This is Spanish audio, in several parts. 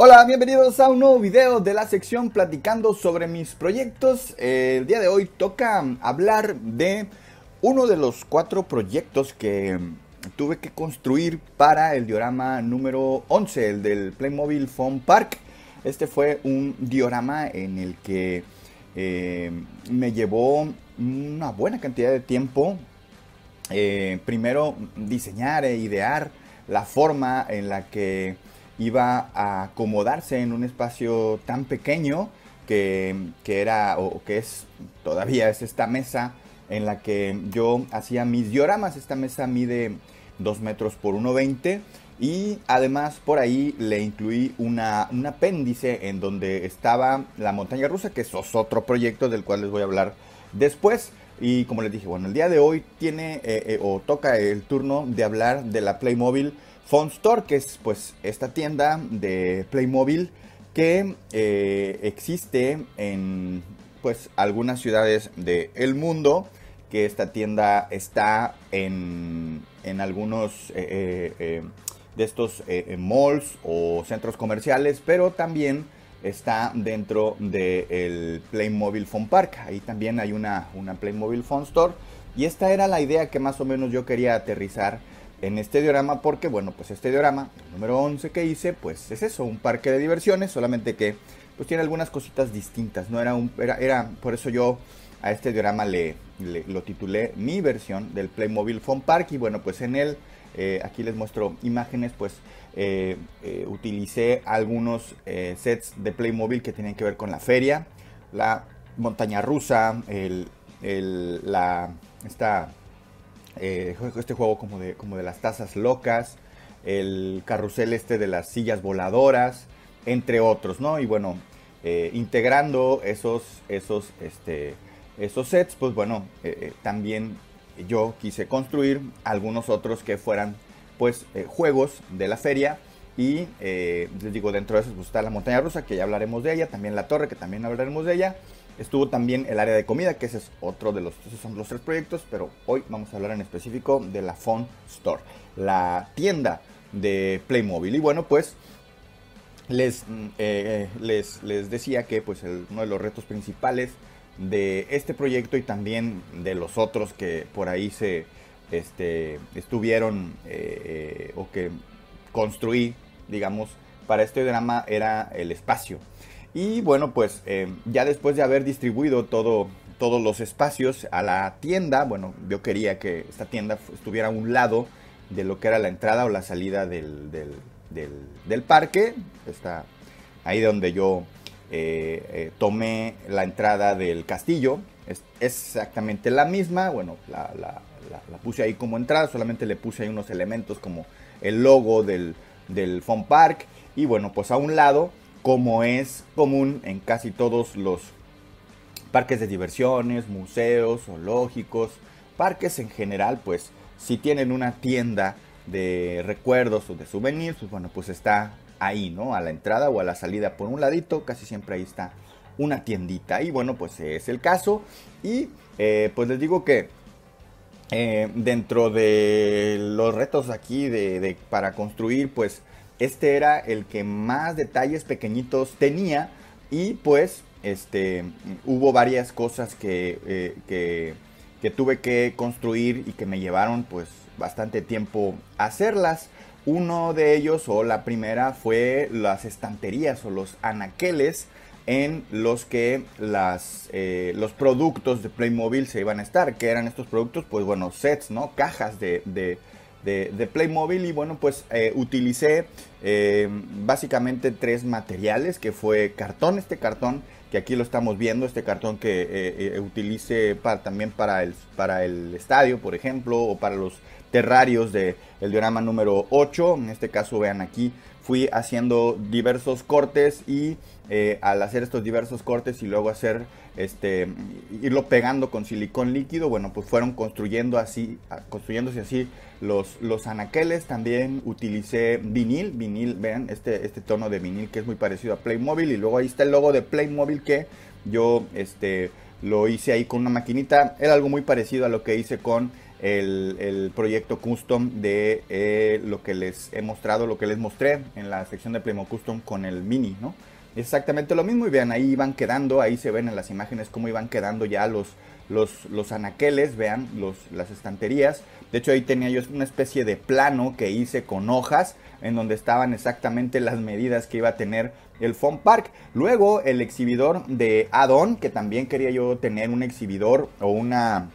Hola, bienvenidos a un nuevo video de la sección platicando sobre mis proyectos. Eh, el día de hoy toca hablar de uno de los cuatro proyectos que mm, tuve que construir para el diorama número 11, el del Playmobil Phone Park. Este fue un diorama en el que eh, me llevó una buena cantidad de tiempo. Eh, primero diseñar e idear la forma en la que iba a acomodarse en un espacio tan pequeño que, era o que es todavía es esta mesa en la que yo hacía mis dioramas. Esta mesa mide 2 metros por 1,20 y además por ahí le incluí una, un apéndice en donde estaba la montaña rusa, que es otro proyecto del cual les voy a hablar después. Y como les dije, bueno, el día de hoy tiene eh, eh, o toca el turno de hablar de la Playmobil store Que es pues esta tienda de Playmobil que eh, existe en pues algunas ciudades del mundo, que esta tienda está en, algunos eh, eh, de estos malls o centros comerciales, pero también está dentro del Playmobil Fun Park. Ahí también hay una, una Playmobil Phone Store. Y esta era la idea que más o menos yo quería aterrizar en este diorama porque, bueno, pues este diorama, número 11 que hice, pues es eso, un parque de diversiones, solamente que pues tiene algunas cositas distintas, no era un, era, por eso yo a este diorama le, lo titulé mi versión del Playmobil Fun Park y bueno, pues en él, eh, aquí les muestro imágenes, pues eh, eh, utilicé algunos sets de Playmobil que tienen que ver con la feria, la montaña rusa, el, el la, esta eh, este juego como de, las tazas locas, el carrusel este de las sillas voladoras, entre otros, ¿no? Y bueno, eh, integrando esos, esos, este, esos sets, pues bueno, eh, también yo quise construir algunos otros que fueran pues juegos de la feria y les digo dentro de esos pues, está la montaña rusa que ya hablaremos de ella también la torre que también hablaremos de ella Estuvo también el área de comida, que ese es otro de los, son los tres proyectos, pero hoy vamos a hablar en específico de la Phone Store, la tienda de Playmobil. Y bueno, pues les, mm, eh, eh, les, les decía que pues, uno de los retos principales de este proyecto y también de los otros que por ahí se este, estuvieron eh, o que construí, digamos, para este drama era el espacio. Y bueno, pues eh, ya después de haber distribuido todo, todos los espacios a la tienda, bueno, yo quería que esta tienda estuviera a un lado de lo que era la entrada o la salida del, parque. Está ahí donde yo eh, eh, tomé la entrada del castillo. Es, exactamente la misma, bueno, la, puse ahí como entrada, solamente le puse ahí unos elementos como el logo del, del Fun Park. Y bueno, pues a un lado como es común en casi todos los parques de diversiones, museos, zoológicos, parques en general, pues si tienen una tienda de recuerdos o de souvenirs, pues bueno, pues está ahí, ¿no? A la entrada o a la salida por un ladito, casi siempre ahí está una tiendita. Y bueno, pues es el caso. Y eh, pues les digo que eh, dentro de los retos aquí de, para construir, pues este era el que más detalles pequeñitos tenía y pues este, hubo varias cosas eh, que, que, tuve que construir y que me llevaron pues bastante tiempo hacerlas. Uno de ellos o la primera fue las estanterías o los anaqueles en los que las, eh, los productos de Playmobil se iban a estar, que eran estos productos, pues bueno, sets, ¿no? Cajas de, de, Playmobil y bueno, pues eh, utilicé eh, básicamente tres materiales, que fue cartón, este cartón que aquí lo estamos viendo, este cartón que eh, utilice para, también para el, para el estadio, por ejemplo, o para los terrarios del el diorama número 8. En este caso, vean aquí, fui haciendo diversos cortes y eh, al hacer estos diversos cortes y luego hacer este irlo pegando con silicón líquido, bueno, pues fueron construyendo así, construyéndose así los, los anaqueles. También utilicé vinil, vinil, vean este, este tono de vinil que es muy parecido a Playmobil y luego ahí está el logo de Playmobil que yo este lo hice ahí con una maquinita. Era algo muy parecido a lo que hice con el, proyecto custom de eh, lo que les he mostrado, lo que les mostré en la sección de Playmo Custom con el mini, ¿no? Es exactamente lo mismo y vean, ahí iban quedando, ahí se ven en las imágenes cómo iban quedando ya los, los, los anaqueles, vean los, las estanterías. De hecho ahí tenía yo una especie de plano que hice con hojas en donde estaban exactamente las medidas que iba a tener el Fun Park. Luego el exhibidor de Adon, que también quería yo tener un exhibidor o una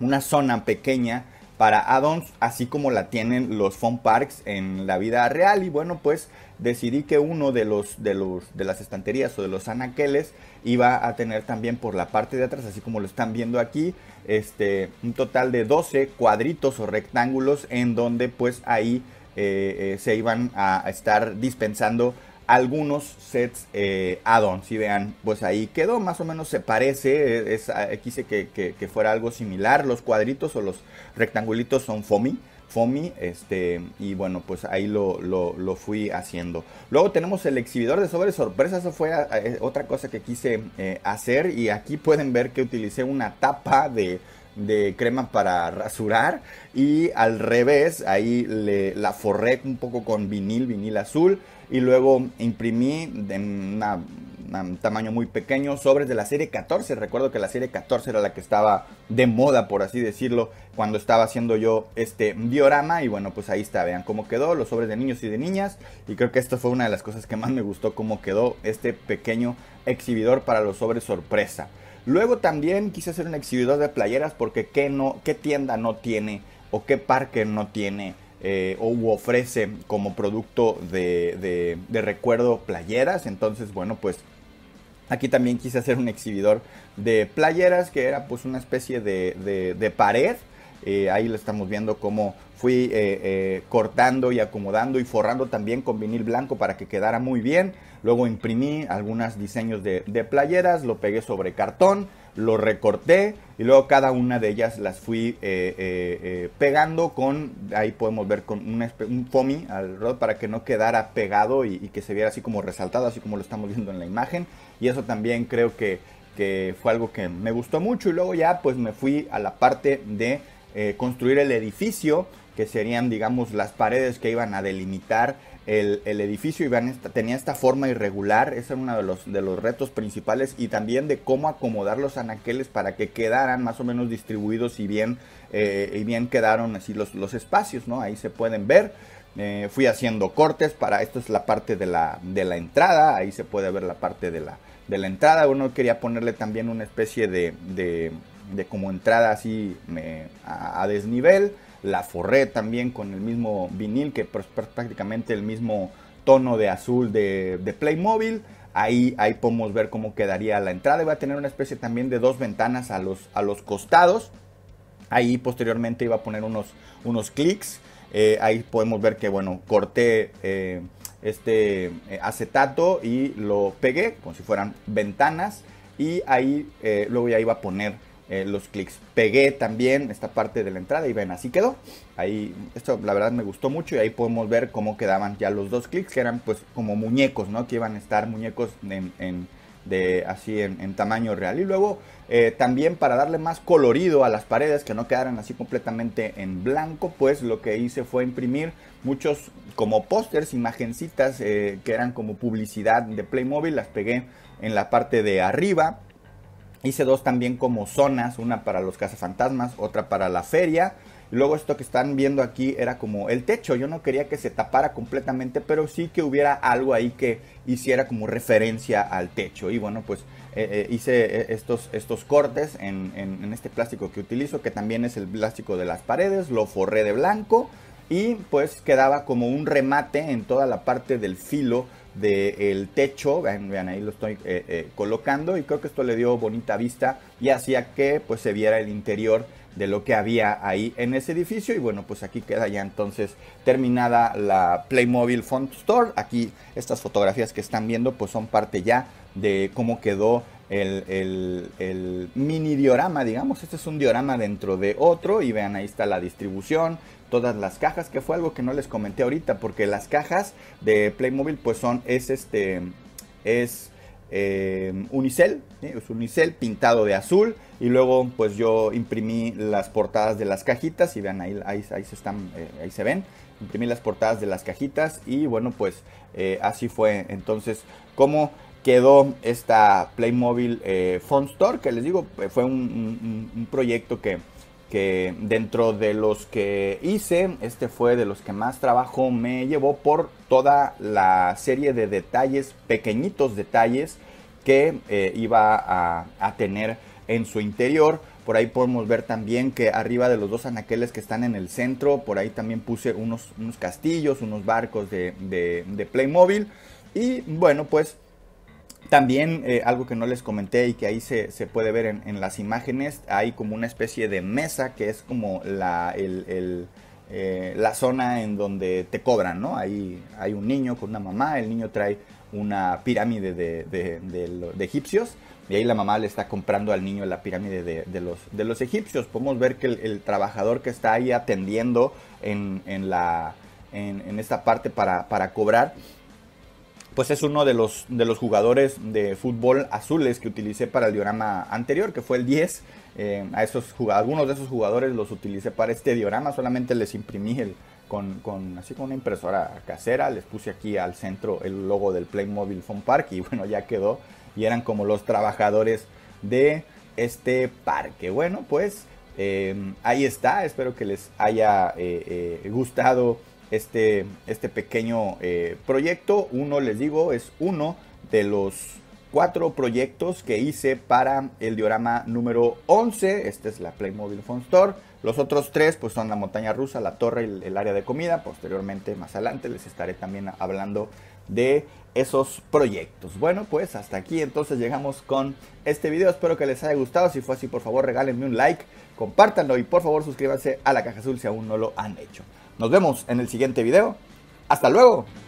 una zona pequeña para add-ons, así como la tienen los fun parks en la vida real. Y bueno, pues decidí que uno de los de los de las estanterías o de los anaqueles iba a tener también por la parte de atrás, así como lo están viendo aquí, este un total de 12 cuadritos o rectángulos en donde pues ahí eh, eh, se iban a estar dispensando algunos sets eh, add-on. Si vean, pues ahí quedó, más o menos se parece. Eh, es, ah, quise que, fuera algo similar. Los cuadritos o los rectangulitos son fomi fomi este, y bueno, pues ahí lo, fui haciendo. Luego tenemos el exhibidor de sobres, sorpresa. Eso fue eh, otra cosa que quise hacer. Y aquí pueden ver que utilicé una tapa de, de crema para rasurar y al revés, ahí le, la forré un poco con vinil, vinil azul y luego imprimí De un tamaño muy pequeño sobres de la serie 14. Recuerdo que la serie 14 era la que estaba de moda, por así decirlo, cuando estaba haciendo yo este diorama y bueno, pues ahí está, vean cómo quedó, los sobres de niños y de niñas y creo que esto fue una de las cosas que más me gustó cómo quedó este pequeño exhibidor para los sobres sorpresa. Luego también quise hacer un exhibidor de playeras porque qué, no, qué tienda no tiene o qué parque no tiene eh, o ofrece como producto de, recuerdo playeras. Entonces, bueno, pues Aquí también quise hacer un exhibidor de playeras que era pues una especie de, de pared eh, ahí lo estamos viendo cómo fui eh, eh, cortando y acomodando y forrando también con vinil blanco para que quedara muy bien. Luego imprimí algunos diseños de, playeras, lo pegué sobre cartón, lo recorté y luego cada una de ellas las fui pegando con, ahí podemos ver con un foamy al rod para que no quedara pegado y, que se viera así como resaltado, así como lo estamos viendo en la imagen. Y eso también creo que, que fue algo que me gustó mucho y luego ya pues me fui a la parte de eh, construir el edificio, que serían, digamos, las paredes que iban a delimitar el, edificio, iban tenía esta forma irregular, ese era uno de los, de los retos principales, y también de cómo acomodar los anaqueles para que quedaran más o menos distribuidos y bien, eh, y bien quedaron así los, los espacios, ¿no? Ahí se pueden ver. Eh, fui haciendo cortes para esto es la parte de la, de la entrada ahí se puede ver la parte de la, de la entrada uno quería ponerle también una especie de de como entrada así a, desnivel. La forré también con el mismo vinil, que prácticamente el mismo tono de azul de, de Playmobil. Ahí, ahí podemos ver cómo quedaría la entrada. va a tener una especie también de dos ventanas a los, a los costados. Ahí posteriormente iba a poner unos, unos clics. Eh, ahí podemos ver que, bueno, corté eh, este eh, acetato y lo pegué como si fueran ventanas. Y ahí luego ya iba a poner eh, los clics. Pegué también esta parte de la entrada y ven, así quedó. Ahí, esto la verdad me gustó mucho y ahí podemos ver cómo quedaban ya los dos clics, que eran pues como muñecos, ¿no? Que iban a estar muñecos en, de, así en, tamaño real. Y luego eh, también para darle más colorido a las paredes, que no quedaran así completamente en blanco, pues lo que hice fue imprimir muchos como pósters, imagencitas eh, que eran como publicidad de Playmobil, las pegué en la parte de arriba Hice dos también como zonas, una para los cazafantasmas, otra para la feria. Luego esto que están viendo aquí era como el techo. Yo no quería que se tapara completamente, pero sí que hubiera algo ahí que hiciera como referencia al techo. Y bueno, pues eh, eh, hice eh, estos, estos cortes en, en este plástico que utilizo, que también es el plástico de las paredes. Lo forré de blanco y pues quedaba como un remate en toda la parte del filo del el techo, vean, ahí lo estoy eh, eh, colocando y creo que esto le dio bonita vista y hacía que pues se viera el interior de lo que había ahí en ese edificio y bueno pues aquí queda ya entonces terminada la Playmobil Font Store aquí estas fotografías que están viendo pues son parte ya de cómo quedó el, el, mini diorama, digamos. Este es un diorama dentro de otro y vean ahí está la distribución, todas las cajas, que fue algo que no les comenté ahorita, porque las cajas de Playmobil pues son, es este, es eh, unicel, es unicel pintado de azul y luego pues yo imprimí las portadas de las cajitas y vean ahí, ahí, se están, eh, ahí se ven, imprimí las portadas de las cajitas y bueno pues eh, así fue entonces cómo quedó esta Playmobil Font Store que les digo fue un proyecto que que dentro de los que hice, este fue de los que más trabajo me llevó por toda la serie de detalles, pequeñitos detalles que eh, iba a, tener en su interior. Por ahí podemos ver también que arriba de los dos anaqueles que están en el centro, por ahí también puse unos, unos castillos, unos barcos de, de, de Playmobil. Y bueno, pues también eh, algo que no les comenté y que ahí se, puede ver en, las imágenes, hay como una especie de mesa que es como eh, la, zona en donde te cobran, ¿no? Ahí hay un niño con una mamá, el niño trae una pirámide de, egipcios y ahí la mamá le está comprando al niño la pirámide de, los, egipcios. Podemos ver que el, trabajador que está ahí atendiendo en, esta parte para cobrar pues es uno de los, de los jugadores de fútbol azules que utilicé para el diorama anterior, que fue el 10. Eh, a esos algunos de esos jugadores los utilicé para este diorama, solamente les imprimí el, con, así con una impresora casera, les puse aquí al centro el logo del Playmobil Fun Park y bueno, ya quedó. Y eran como los trabajadores de este parque. Bueno, pues eh, ahí está, espero que les haya eh, gustado este, este pequeño eh, proyecto. Uno, les digo, es uno de los cuatro proyectos que hice para el diorama número 11. Esta es la Playmobil Fun Store. Los otros tres pues son la montaña rusa, la torre y el área de comida. Posteriormente, más adelante, les estaré también hablando de esos proyectos. Bueno, pues hasta aquí entonces llegamos con este video. Espero que les haya gustado. Si fue así, por favor, regálenme un like, compártanlo y por favor suscríbanse a la Caja Azul si aún no lo han hecho. Nos vemos en el siguiente video. Hasta luego.